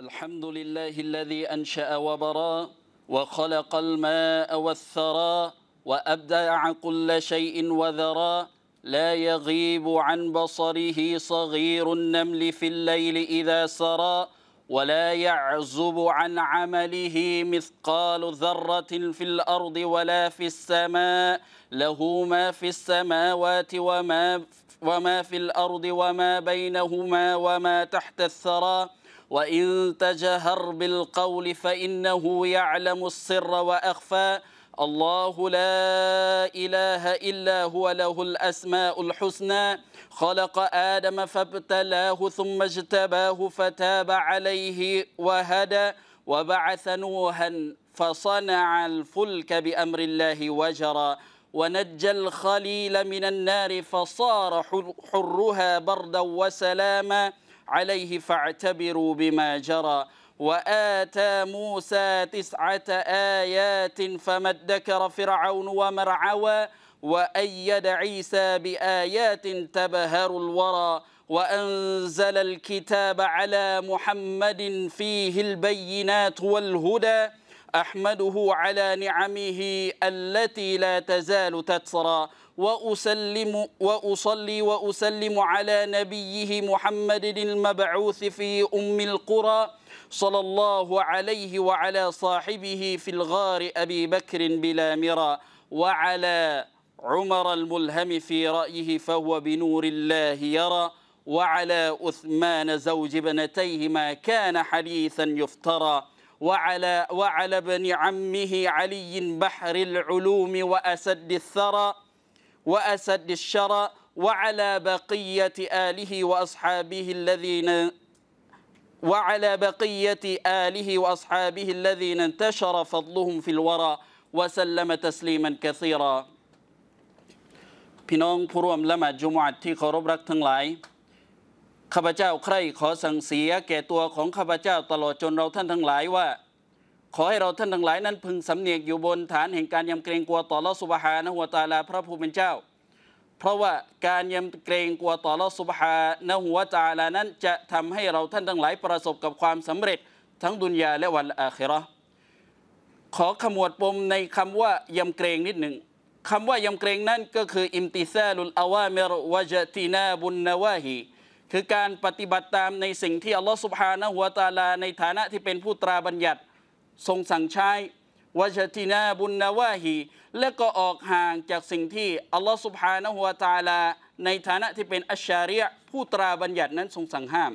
الحمد لله الذي أنشأ وبرى وخلق الماء والثرى وأبدع كل شيء وذرى لا يغيب عن بصره صغير النمل في الليل إذا سرى ولا يعزب عن عمله مثقال ذرة في الأرض ولا في السماء له ما في السماوات وما وما في الأرض وما بينهما وما تحت الثرى وإن تجهر بالقول فإنه يعلم السر وأخفى الله لا إله إلا هو له الأسماء الحسنى خلق آدم فابتلاه ثم اجتباه فتاب عليه وهدى وبعث نوها فصنع الفلك بأمر الله وجرى ونجى الخليل من النار فصار حرها بردا وسلاما عليه فاعتبروا بما جرى وآتى موسى تسعة آيات فما ادكر فرعون ومرعوى وأيد عيسى بآيات تبهر الورى وأنزل الكتاب على محمد فيه البينات والهدى احمده على نعمه التي لا تزال تتسرى وأسلم وأصلي وأسلم على نبيه محمد المبعوث في أم القرى صلى الله عليه وعلى صاحبه في الغار أبي بكر بلا مرى وعلى عمر الملهم في رأيه فهو بنور الله يرى وعلى أثمان زوج بنتيه ما كان حديثا يفترى وعلى وعلى ابن عمه علي بحر العلوم وأسد الثرى وأسد الشرى وعلى بقية آله وأصحابه الذين وعلى بقية آله وأصحابه الذين انتشر فضلهم في الورى وسلم تسليما كثيرا بنون قروم لما تنلاي ข้าพเจ้าใคร่ขอสั่งเสียแก่ตัวของข้าพเจ้าตลอดจนเราท่านทั้งหลายว่า ขอให้เราท่านทั้งหลายนั้นพึงสำเนียกอยู่บนฐานแห่งการยำเกรงกลัวต่อลอสุบฮานะหัวตาลา พระผู้เป็นเจ้า เพราะว่าการยำเกรงกลัวต่อลอสุบฮานะหัวตาลานั้นจะทำให้เราท่านทั้งหลายประสบกับความสำเร็จทั้งดุนยาและวันอาคิรอขอขมวดปมในคำว่ายำเกรงนิดหนึ่งคำว่ายำเกรงนั้นก็คืออิมติซาลุลอาวามิรวะจตินาบุนนวาฮีคือการปฏิบัติตามในสิ่งที่อัลลอฮฺสุบฮานะหัวตาลาในฐานะที่เป็นผู้ตราบัญญัติทรงสั่งใช้วชตินาบุญนาวาฮีและก็ออกห่างจากสิ่งที่อัลลอฮฺสุบฮานะหัวตาลาในฐานะที่เป็นอัชชาริยะผู้ตราบัญญัตินั้นทรงสั่งห้าม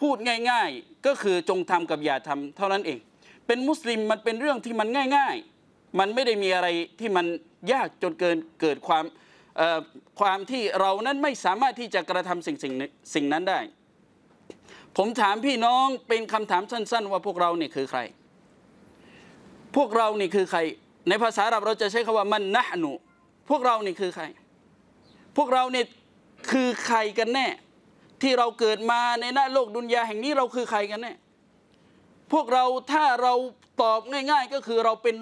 พูดง่าย ๆก็คือจงทำกับอย่าทำเท่านั้นเอง เป็นมุสลิมมันเป็นเรื่องที่มันง่ายๆ มันไม่ได้มีอะไรที่มันยากจนเกินเกิดความความที่เรานั้นไม่สามารถที่จะกระทำสิ่งสิ่งสิ่งนั้นได้ ผมถามพี่น้องเป็นคำถามสั้น ๆ ว่าพวกเราเนี่ยคือใคร พวกเรานี่คือใคร ในภาษาอับเราจะใช้คาว่ามันนะหนูพวกเรานี่คือใคร พวกเราเนี่ยคือใครกันแน่ ที่เราเกิดมาในหน้าโลกดุนยาแห่งนี้เราคือใครกันแน่ พวกเราถ้าเราตอบง่าย ๆก็คือเราเป็น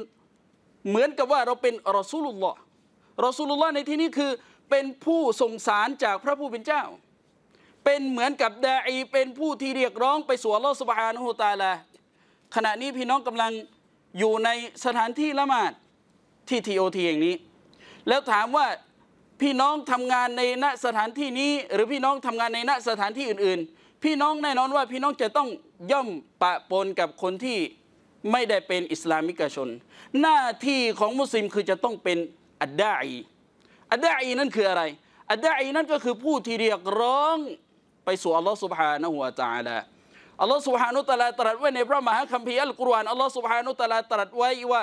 เหมือนกับว่าเราเป็นรอซูลุลลอฮ์รอสูลุลลอฮ์ในที่นี้คือเป็นผู้ส่งสารจากพระผู้เป็นเจ้า เป็นเหมือนกับดาอีเป็นผู้ที่เรียกร้องไปสู่อัลลอฮ์สุบฮานุฮุตาลาขณะนี้พี่น้องกำลังอยู่ในสถานที่ละหมาดที่ทีโอทีอย่างนี้ แล้วถามว่าพี่น้องทำงานในณสถานที่นี้ หรือพี่น้องทำงานในณสถานที่อื่น ๆ พี่น้องแน่นอนว่าพี่น้องจะต้องย่อมปะปนกับคนที่ไม่ได้เป็นอิสลามิกชน หน้าที่ของมุสลิมคือจะต้องเป็นอัดดาอีอัดดาอีนั่นคืออะไรอัดดาอีนั่นก็คือผู้ที่เรียกร้อง ไปสู่อัลลอฮ์ سبحانه และ تعالى อัลลอฮ์ سبحانه และ تعالى ตรัสไว้ในพระมหาคัมภีร์อัลกุรอานอัลลอฮ์ سبحانه และ تعالى ตรัสไว้ว่า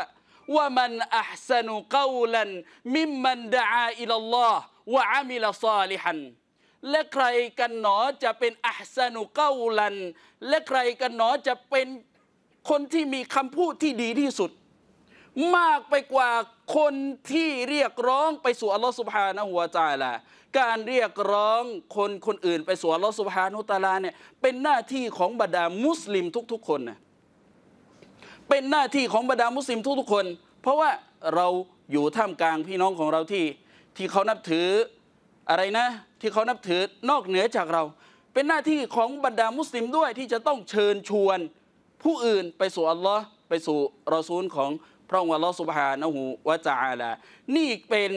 ว่ามันอัพสนุกาวลันมิมมันดาอิลลอฮ์วาอามิลซาลิฮัน และใครกันหนอจะเป็นอัพสนุกาวลันและใครกันหนอจะเป็นคนที่มีคำพูดที่ดีที่สุดมากไปกว่าคนที่เรียกร้องไปสู่อัลลอฮฺสุบฮานะหัวใจแหละ การเรียกร้องคนคนอื่นไปสู่อัลลอฮฺสุบฮานุตาลาเนี่ยเป็นหน้าที่ของบรรดามุสลิมทุกๆ คนนะเป็นหน้าที่ของบรรดามุสลิมทุกๆคน เพราะว่าเราอยู่ท่ามกลางพี่น้องของเราที่ ที่เขานับถืออะไรนะ ที่เขานับถือนอกเหนือจากเรา เป็นหน้าที่ของบรรดามุสลิมด้วยที่จะต้องเชิญชวนผู้อื่นไปสู่อัลลอฮ์ไปสู่รอซูลของพระองค์อัลลอฮ์สุบฮานะฮูวะจาลานี่เป็น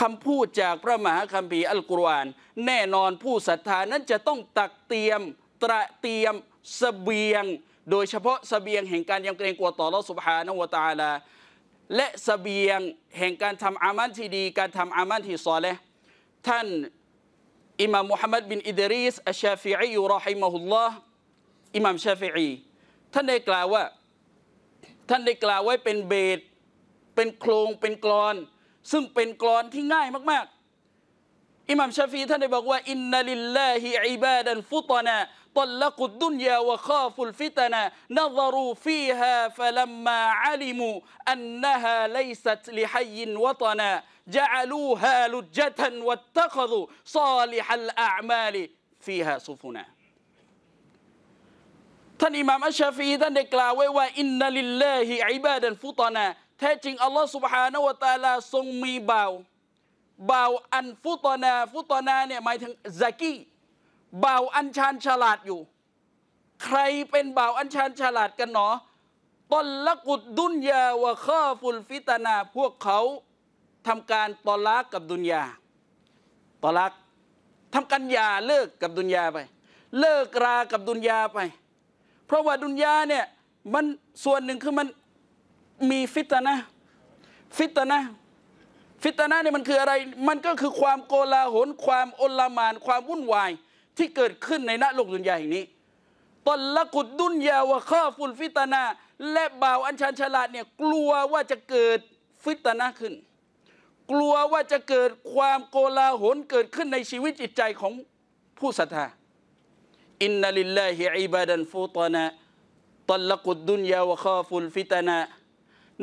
คำพูดจากพระมหาคัมภีร์อัลกุรอาน แน่นอนผู้ศรัทธานั้นจะต้องตักเตรียม ตระเตรียมสเสบียง โดยเฉพาะสเสบียง แห่งการยำเกรงกลัวต่อลอสุบฮานวตาลา และสเสบียงแห่งการทำอามันที่ดี การทำอามันที่ซอเลท่านอิหม่ามมุฮัมมัดบินอิดริสอัชชาฟิอียรอฮิมะฮุลลอฮ์อิหม่ามชาฟิอี ท่านได้กล่าวว่าท่านได้กล่าวไว้เป็นเบสเป็นโครงเป็นกรอน ซึ่งเป็นกรอนที่ง่ายมากๆอิหม่ามชาฟีท่านได้บอกว่าอินนัลิลลาฮิอิบาดันฟุตนาตลกุดดุนยาวะข้าฟุลฟิตนะนซรูฟีฮาฟลัมมาอัลิมูอันนฮาไลสัตลิฮัยินวตนา جعلوها لجة واتخذوا صالح الأعمال فيها سفنا ท่านอิหม่ามอัชชาฟีท่านได้กล่าวไว้ว่าอินนัลิลลาฮิอิบาดันฟุตานะแท้จริงอัลลอฮ์ سبحانه และ تعالى ทรงมีบ่าวบ่าวอันฟุตานะฟุตานะเนี่ยหมายถึงซากีบ่าวอันชานฉลาดอยู่ ใครเป็นบ่าวอันชานฉลาดกันหนอตอนละกุดดุนยาวะข้าฟุลฟิตนาพวกเขาทำการตอลักกับดุนยาตอลักทำการยาเลิกกับดุนยาไป เลิกรากับดุนยาไปเพราะว่าดุนยาเนี่ยมันส่วนหนึ่งคือมันมีฟิตนะฟิตนะฟิตนะเนี่ยมันคืออะไร มันก็คือความโกลาหลความอลามานความวุ่นวายที่เกิดขึ้นในณโลกดุนยาแห่งนี้ตนละกุดดุนยาวะข้าฟุนฟิตนะและบ่าวอัญชันฉลาดเนี่ยกลัวว่าจะเกิดฟิตนะขึ้น กลัวว่าจะเกิดความโกลาหลเกิดขึ้นในชีวิตจิตใจของผู้ศรัทธาอินนัลิลลาฮิอิบาดันฟุตนะตัลลกุดดุนยาวะคาฟุลฟิตนะ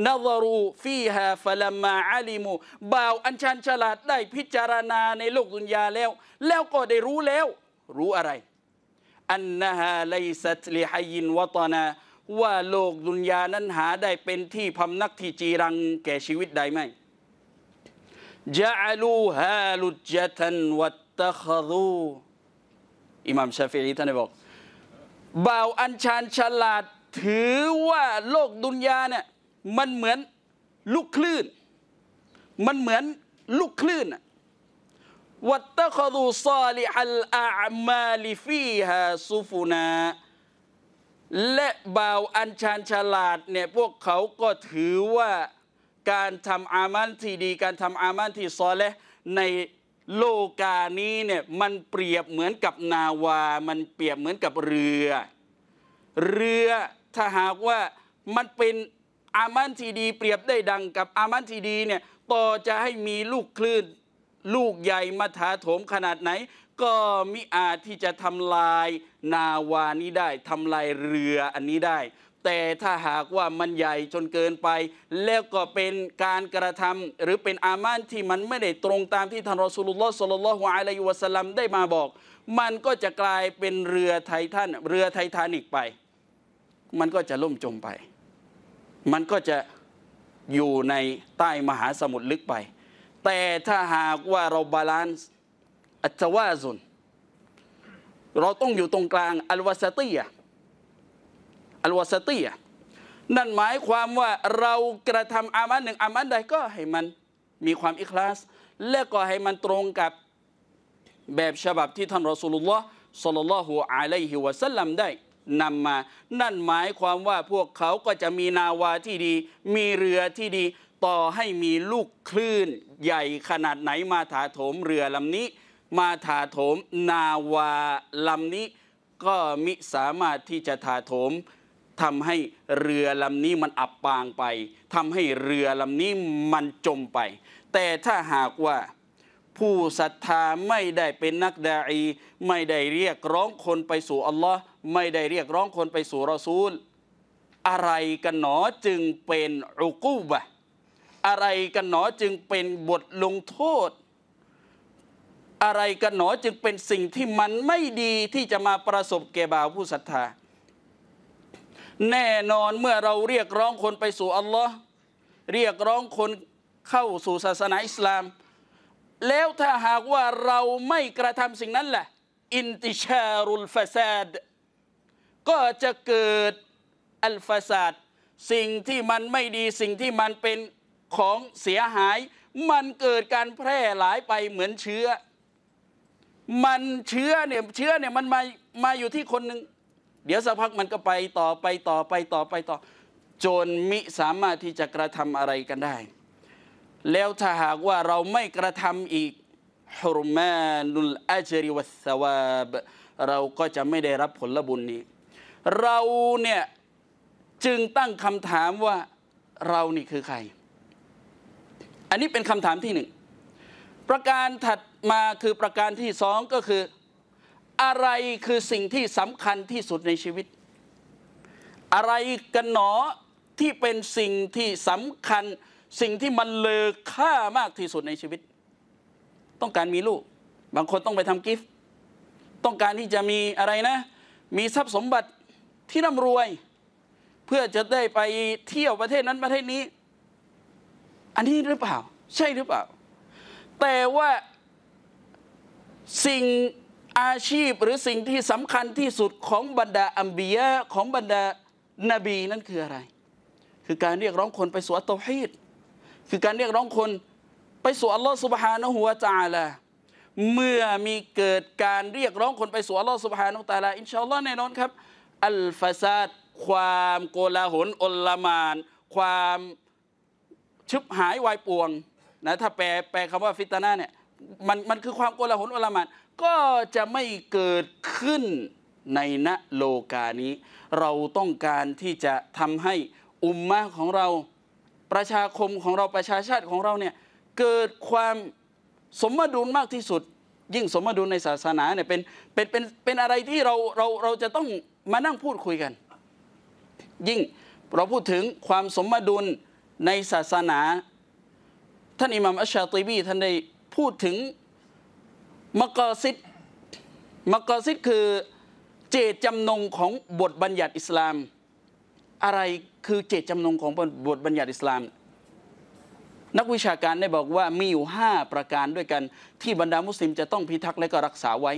นวรูฟีฮาฟลามาอาลิมูบ่าว อันชันฉลาดได้พิจารณาในโลกดุนยาแล้ว แล้วก็ได้รู้แล้ว รู้อะไรอันนฮาไลสัตลิฮยินวตนาว่าโลกดุนยานั้นหาได้เป็นที่พำนักที่จีรังแก่ชีวิตใดไหมจะลูฮาลุจตันวัตตะคดูอิหม่ามชาฟีอีท่านได้บอกบ่าวอัญชันฉลาด ถือว่าโลกดุนยาเนี่ยมันเหมือนลูกคลื่น มันเหมือนลูกคลื่นวัตตะคดูซาลิอัลอามาลิฟีฮาซูฟูนาและบ่าวอัญชันฉลาดเนี่ยพวกเขาก็ถือว่าการทำอามันที่ดี การทำอามันที่ซอแลในโลกานี้เนี่ยมันเปรียบเหมือนกับนาวา มันเปรียบเหมือนกับเรือ เรือถ้าหากว่ามันเป็นอามันทีดี เปรียบได้ดังกับอามันทีดีเนี่ยต่อจะให้มีลูกคลื่นลูกใหญ่มาถาโถมขนาดไหน ก็มิอาจที่จะทำลายนาวานี้ได้ทำลายเรืออันนี้ได้แต่ถ้าหากว่ามันใหญ่จนเกินไป แล้วก็เป็นการกระทำหรือเป็นอามานที่มันไม่ได้ตรงตามที่ท่านรอสลุลลอฮ์สุลลัลฮวาอะลัยุวะสัลลัมได้มาบอกมันก็จะกลายเป็นเรือไททันเรือไททานิกไป มันก็จะล่มจมไป มันก็จะอยู่ในใต้มหาสมุทรลึกไป แต่ถ้าหากว่าเราบาลานซ์อัตวาซุน เราต้องอยู่ตรงกลางอัลวาสตียะอัลวาสตีอะนั่นหมายความว่าเรากระทำอามันหนึ่งอามันใดก็ให้มันมีความอิคลาส และก็ให้มันตรงกับแบบฉบับที่ท่านรอสูลุลลอฮ์สุลลัลลอฮุอะลัยฮิวะสัลลัมได้นำมา นั่นหมายความว่าพวกเขาก็จะมีนาวาที่ดี มีเรือที่ดี ต่อให้มีลูกคลื่น ใหญ่ขนาดไหนมาถาโถมเรือลำนี้ มาถาโถม นาวาลำนี้ ก็มิสามารถที่จะถาโถมทำให้เรือลำนี้มันอับปางไปทำให้เรือลำนี้มันจมไป แต่ถ้าหากว่า ผู้ศรัทธาไม่ได้เป็นนักดาอีไม่ได้เรียกร้องคนไปสู่อัลลอฮ์ไม่ได้เรียกร้องคนไปสู่รอซูล อะไรกันหนอจึงเป็นอุกูบะ อะไรกันหนอจึงเป็นบทลงโทษ อะไรกันหนอจึงเป็นสิ่งที่มันไม่ดีที่จะมาประสบแก่บ่าวผู้ศรัทธาแน่นอนเมื่อเราเรียกร้องคนไปสู่อัลลอฮ์เรียกร้องคนเข้าสู่ศาสนาอิสลาม แล้วถ้าหากว่าเราไม่กระทำสิ่งนั้นแหละอินติชารุลฟาซาดก็จะเกิดอัลฟาซาดสิ่งที่มันไม่ดีสิ่งที่มันเป็นของเสียหาย มันเกิดการแพร่หลายไปเหมือนเชื้อ มันเชื้อเนี่ยเชื้อเนี่ยมันมามาอยู่ที่คนหนึ่งเดี๋ยวสักพักมันก็ไปต่อไปต่อไปต่อไปต่อจนมิสามารถที่จะกระทำอะไรกันได้ แล้วถ้าหากว่าเราไม่กระทำอีกฮุรมานุลอัจริวัสวาบเราก็จะไม่ได้รับผลบุญนี้ เราเนี่ยจึงตั้งคำถามว่าเรานี่คือใคร อันนี้เป็นคำถามที่หนึ่งประการถัดมาคือประการที่สองก็คืออะไรคือสิ่งที่สำคัญที่สุดในชีวิต อะไรกันหนอที่เป็นสิ่งที่สำคัญสิ่งที่มันเลอค่ามากที่สุดในชีวิต ต้องการมีลูก บางคนต้องไปทำกิฟต์ต้องการที่จะมีอะไรนะ มีทรัพย์สมบัติที่ร่ำรวย เพื่อจะได้ไปเที่ยวประเทศนั้นประเทศนี้ อันนี้หรือเปล่า ใช่หรือเปล่า แต่ว่าสิ่งอาชีพหรือสิ่งที่สำคัญที่สุดของบรรดาอัมบียะของบรรดานบีนั่นคืออะไร คือการเรียกร้องคนไปสู่อัตฮีดคือการเรียกร้องคนไปสู่อัลลอฮฺสุบฮานะฮุวาจาละเมื่อมีเกิดการเรียกร้องคนไปสู่อัลลอฮฺสุบฮานุตาลาอินชาอัลลอฮ์แน่นอนครับอัลฟาซาดความโกลาหลอลลมาน ความชุบหายวายป่วงนะถ้าแปลแปลคำว่าฟิตนาเนี่ยมันมันคือความโกลาหลอลลมานก็จะไม่เกิดขึ้นในณโลกานี้ เราต้องการที่จะทำให้อุมมะของเราประชาคมของเราประชาชาติของเราเนี่ยเกิดความสมดุลมากที่สุด ยิ่งสมดุลในศาสนาเนี่ยเป็นเป็นเป็นเป็นอะไรที่เราเราเราจะต้องมานั่งพูดคุยกัน ยิ่งเราพูดถึงความสมดุลในศาสนาท่านอิหม่ามอัชชาติบีท่านได้พูดถึงมกอซิดมกอซิดคือเจตจำนงของบทบัญญัติอิสลาม อะไรคือเจตจำนงของบทบัญญัติอิสลาม นักวิชาการได้บอกว่ามีอยู่ 5 ประการด้วยกันที่บรรดามุสลิมจะต้องพิทักษ์และก็รักษาไว้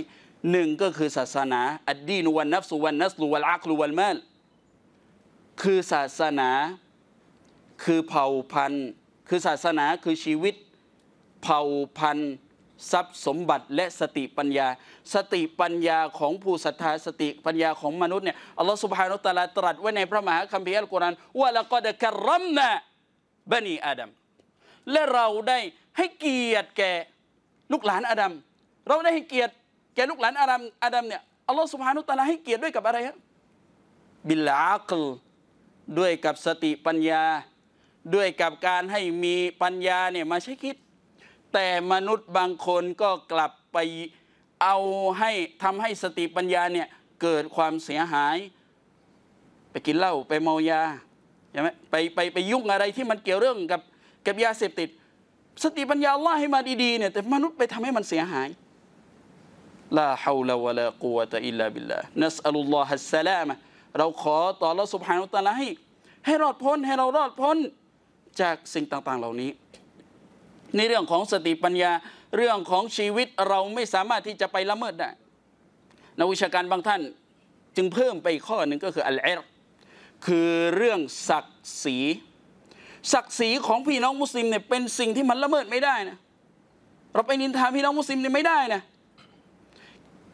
หนึ่งก็คือศาสนาอัดดีนวันนัฟสุวันนัสลูวัลอักลูวัลมลคือศาสนา คือเผ่าพันธุ์ คือศาสนาคือชีวิต เผ่าพันธุ์ทรัพย์สมบัติและสติปัญญา สติปัญญาของผู้ศรัทธาสติปัญญาของมนุษย์เนี่ยอัลลอฮฺสุบฮานุตะลาตรัสไว้ในพระมหาคัมภีร์อัลกุรอานว่าละกอดกะรัมนะบันีอาดัมและเราได้ให้เกียรติแก่ลูกหลานอาดัมเราได้ให้เกียรติแก่ลูกหลานอาดัมอาดัมเนี่ยอัลลอฮฺสุบฮานุตะลาให้เกียรติด้วยกับอะไรฮะบิลอาคลด้วยกับสติปัญญา ด้วยกับการให้มีปัญญาเนี่ยมาใช้คิดแต่มนุษย์บางคนก็กลับไปเอาให้ทำให้สติปัญญาเนี่ยเกิดความเสียหาย ไปกินเหล้าไปเมายาใช่ไหมไปไปไปยุ่งอะไรที่มันเกี่ยวเรื่องกับกับยาเสพติดสติปัญญาล่าให้มาดีๆเนี่ยแต่มนุษย์ไปทำให้มันเสียหายลาฮาวลาวะลากุวะตะอิลลาบิลลานัสอัลลอฮฺสลามะเราขอต่อละสุบฮานุตะลาให้ให้รอดพ้นให้เรารอดพ้นจากสิ่งต่างๆเหล่านี้ในเรื่องของสติปัญญาเรื่องของชีวิตเราไม่สามารถที่จะไปละเมิดได้นักวิชาการบางท่านจึงเพิ่มไปข้อหนึ่งก็คืออัลเอรคือเรื่องศักดิ์ศรีศักดิ์ศรีของพี่น้องมุสลิมเนี่ยเป็นสิ่งที่มันละเมิดไม่ได้นะเราไปนินทาพี่น้องมุสลิมเนี่ยไม่ได้นะ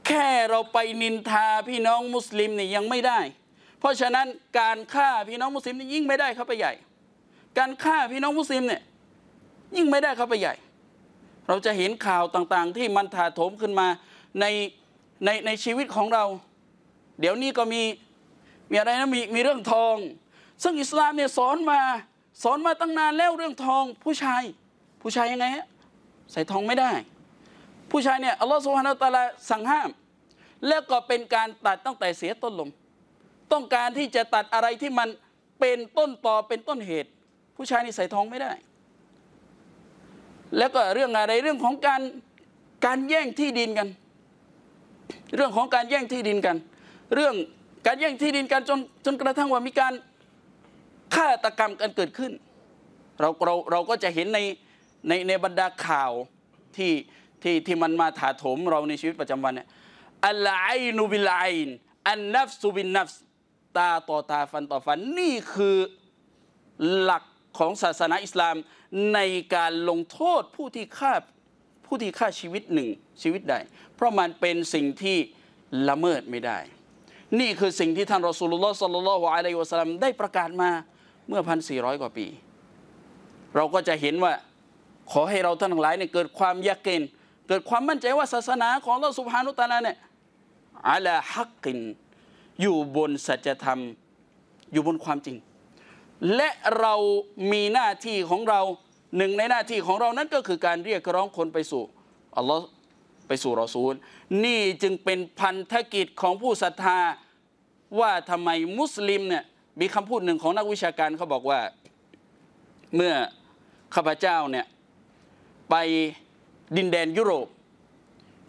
แค่เราไปนินทาพี่น้องมุสลิมเนี่ยยังไม่ได้ เพราะฉะนั้นการฆ่าพี่น้องมุสลิมนี่ยิ่งไม่ได้เข้าไปใหญ่ การฆ่าพี่น้องมุสลิมเนี่ยยิ่งไม่ได้เข้าไปใหญ่ เราจะเห็นข่าวต่างๆ ที่มันถาโถมขึ้นมาในในในชีวิตของเรา เดี๋ยวนี้ก็มีมีอะไรนะมีมีเรื่องทอง ซึ่งอิสลามเนี่ยสอนมาสอนมาตั้งนานแล้วเรื่องทองผู้ชายผู้ชายยังไงฮะใส่ทองไม่ได้ ผู้ชายเนี่ยอัลลอฮฺสุฮานาตาลาสั่งห้าม แล้วก็เป็นการตัดตั้งแต่เสียต้นลมต้องการที่จะตัดอะไรที่มันเป็นต้นต่อเป็นต้นเหตุ ผู้ชายนี่ใส่ทองไม่ได้แล้วก็เรื่องอะไรเรื่องของการการแย่งที่ดินกัน เรื่องของการแย่งที่ดินกัน เรื่องการแย่งที่ดินกันจนจนกระทั่งว่ามีการฆาตกรรมกันเกิดขึ้น เราเราเราก็จะเห็นในในในบรรดาข่าวที่ที่ที่มันมาถาโถมเราในชีวิตประจำวันเนี่ยอัลไอนูบิลไอนอันนัฟสุบินนัฟตาต่อตาฟันต่อฟันนี่คือหลักของศาสนาอิสลามในการลงโทษผู้ที่ฆ่าผู้ที่ฆ่าชีวิตหนึ่งชีวิตใดเพราะมันเป็นสิ่งที่ละเมิดไม่ได้ นี่คือสิ่งที่ท่านรอสูลุลลอฮ์สัลลัลลอฮุอะลัยฮิวะสัลลัมได้ประกาศมาเมื่อพันสี่ร้อยกว่าปี เราก็จะเห็นว่าขอให้เราท่านทั้งหลายเนี่ยเกิดความยากเกินเกิดความมั่นใจว่าศาสนาของเราสุภานุตานาเนี่ยอัลาฮักกินอยู่บนสัจธรรมอยู่บนความจริงและเรามีหน้าที่ของเราหนึ่งในหน้าที่ของเรานั้นก็คือการเรียกร้องคนไปสู่อัลลอฮ์ไปสู่รอซูลนี่จึงเป็นพันธกิจของผู้ศรัทธาว่าทำไมมุสลิมเนี่ยมีคำพูดหนึ่งของนักวิชาการเขาบอกว่า เมื่อข้าพเจ้าเนี่ยไปดินแดนยุโรป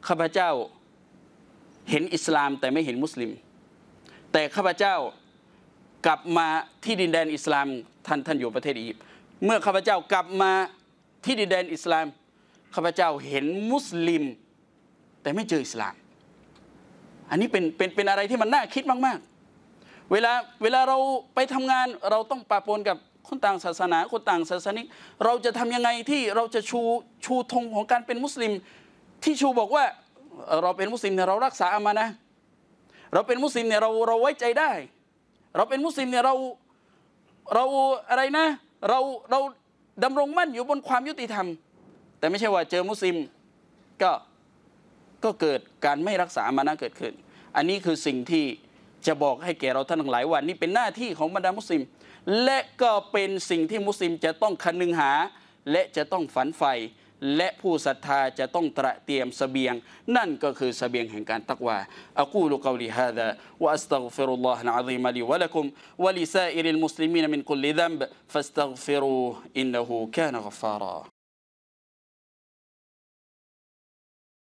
ข้าพเจ้าเห็นอิสลามแต่ไม่เห็นมุสลิม แต่ข้าพเจ้ากลับมาที่ดินแดนอิสลามท่านท่านอยู่ประเทศอียิปต์เมื่อข้าพเจ้ากลับมาที่ดินแดนอิสลามข้าพเจ้าเห็นมุสลิม แต่ไม่เจออิสลาม อันนี้เป็นเป็นเป็นอะไรที่มันน่าคิดมากๆ เวลาเวลาเราไปทำงานเราต้องปะปนกับคนต่างศาสนา คนต่างศาสนิกเราจะทำยังไงที่เราจะชูชูธงของการเป็นมุสลิม ที่ชูบอกว่าเราเป็นมุสลิมเนี่ยเรารักษาอามานะเราเป็นมุสลิมเนี่ยเราเราไว้ใจได้เราเป็นมุสลิมเนี่ยเราเราอะไรนะเราเราดำรงมั่นอยู่บนความยุติธรรม แต่ไม่ใช่ว่าเจอมุสลิม ก็ก็เกิดการไม่รักษามานะเกิดขึ้น อันนี้คือสิ่งที่จะบอกให้แก่เราท่านทั้งหลายว่า นี่เป็นหน้าที่ของบรรดามุสลิม และก็เป็นสิ่งที่มุสลิมจะต้องคันึงหา และจะต้องฝันใฝ่และผู้ศรัทธาจะต้องตระเตรียมสเสบียง นั่นก็คือสเสบียงแห่งการตักวาอักูลุกาลีฮาดะวะอัสตัฆฟิรุลลอฮ์นะอัลลีมลีวะลักุมวะลิซาอิริลมุสลิมีนมินคุลลิดัมบฟัสตัฆฟิรูอินนะฮูกานะกฟารา